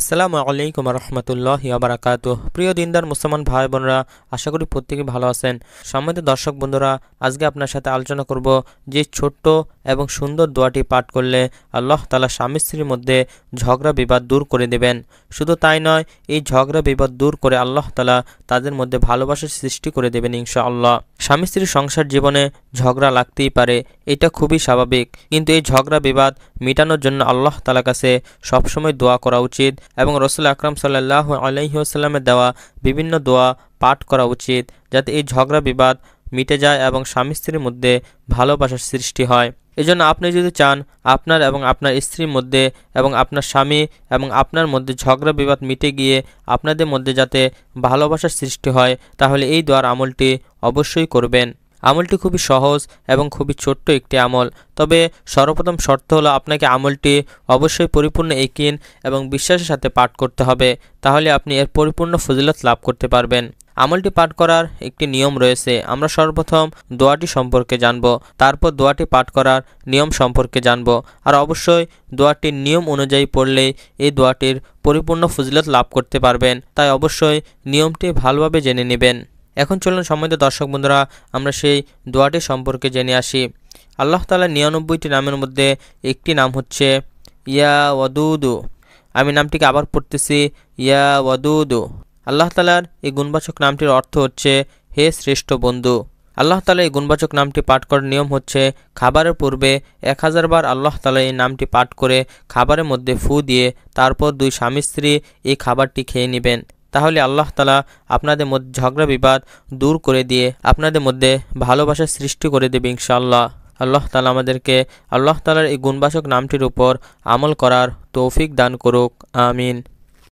আসসালামু আলাইকুম রহমতুল্লাহ আবরাকাত প্রিয় দিনদার মুসলমান ভাই বোনরা আশা করি প্রত্যেকে ভালো আছেন সম্মানিত দর্শক বন্ধুরা আজকে আপনার সাথে আলোচনা করব যে ছোট্ট এবং সুন্দর দোয়াটি পাঠ করলে আল্লাহ তালা স্বামী স্ত্রীর মধ্যে ঝগড়া বিবাদ দূর করে দেবেন শুধু তাই নয় এই ঝগড়া বিবাদ দূর করে আল্লাহ তালা তাদের মধ্যে ভালোবাসার সৃষ্টি করে দেবেন আল্লাহ স্বামী স্ত্রীর সংসার জীবনে ঝগড়া লাগতেই পারে এটা খুবই স্বাভাবিক কিন্তু এই ঝগড়া বিবাদ মেটানোর জন্য আল্লাহ তালা কাছে সবসময় দোয়া করা উচিত এবং রসুল আকরাম সাল্লাহ আলহিউসাল্লামের দেওয়া বিভিন্ন দোয়া পাঠ করা উচিত যাতে এই ঝগড়া বিবাদ মিটে যায় এবং স্বামী স্ত্রীর মধ্যে ভালোবাসার সৃষ্টি হয় এজন্য আপনি যদি চান আপনার এবং আপনার স্ত্রীর মধ্যে এবং আপনার স্বামী এবং আপনার মধ্যে ঝগড়া বিবাদ মিটে গিয়ে আপনাদের মধ্যে যাতে ভালোবাসার সৃষ্টি হয় তাহলে এই দোয়ার আমলটি অবশ্যই করবেন আমলটি খুবই সহজ এবং খুবই ছোট্ট একটি আমল তবে সর্বপ্রথম শর্ত হলো আপনাকে আমলটি অবশ্যই পরিপূর্ণ একিন এবং বিশ্বাসের সাথে পাঠ করতে হবে তাহলে আপনি এর পরিপূর্ণ ফজিলত লাভ করতে পারবেন আমলটি পাঠ করার একটি নিয়ম রয়েছে আমরা সর্বপ্রথম দোয়াটি সম্পর্কে জানব তারপর দোয়াটি পাঠ করার নিয়ম সম্পর্কে জানব আর অবশ্যই দোয়াটির নিয়ম অনুযায়ী পড়লে এই দোয়াটির পরিপূর্ণ ফজিলত লাভ করতে পারবেন তাই অবশ্যই নিয়মটি ভালোভাবে জেনে নেবেন এখন চলুন সম্মিত দর্শক বন্ধুরা আমরা সেই দোয়াটি সম্পর্কে জেনে আসি আল্লাহ তালার নিরানব্বইটি নামের মধ্যে একটি নাম হচ্ছে ইয়া ওয়াদুদু আমি নামটিকে আবার পড়তেছি ইয়া ওয়াদুদু আল্লাহ তালার এই গুণবাচক নামটির অর্থ হচ্ছে হে শ্রেষ্ঠ বন্ধু আল্লাহ তালা এই গুণবাচক নামটি পাঠ করার নিয়ম হচ্ছে খাবারের পূর্বে এক বার আল্লাহ তালা এই নামটি পাঠ করে খাবারের মধ্যে ফু দিয়ে তারপর দুই স্বামী স্ত্রী এই খাবারটি খেয়ে নেবেন তাহলে আল্লাহ তালা আপনাদের মধ্যে ঝগড়া বিবাদ দূর করে দিয়ে আপনাদের মধ্যে ভালোবাসা সৃষ্টি করে দেবে ইনশাআল্লাহ আল্লাহ তালা আমাদেরকে আল্লাহ তালার এই গুণবাসক নামটির উপর আমল করার তৌফিক দান করুক আমিন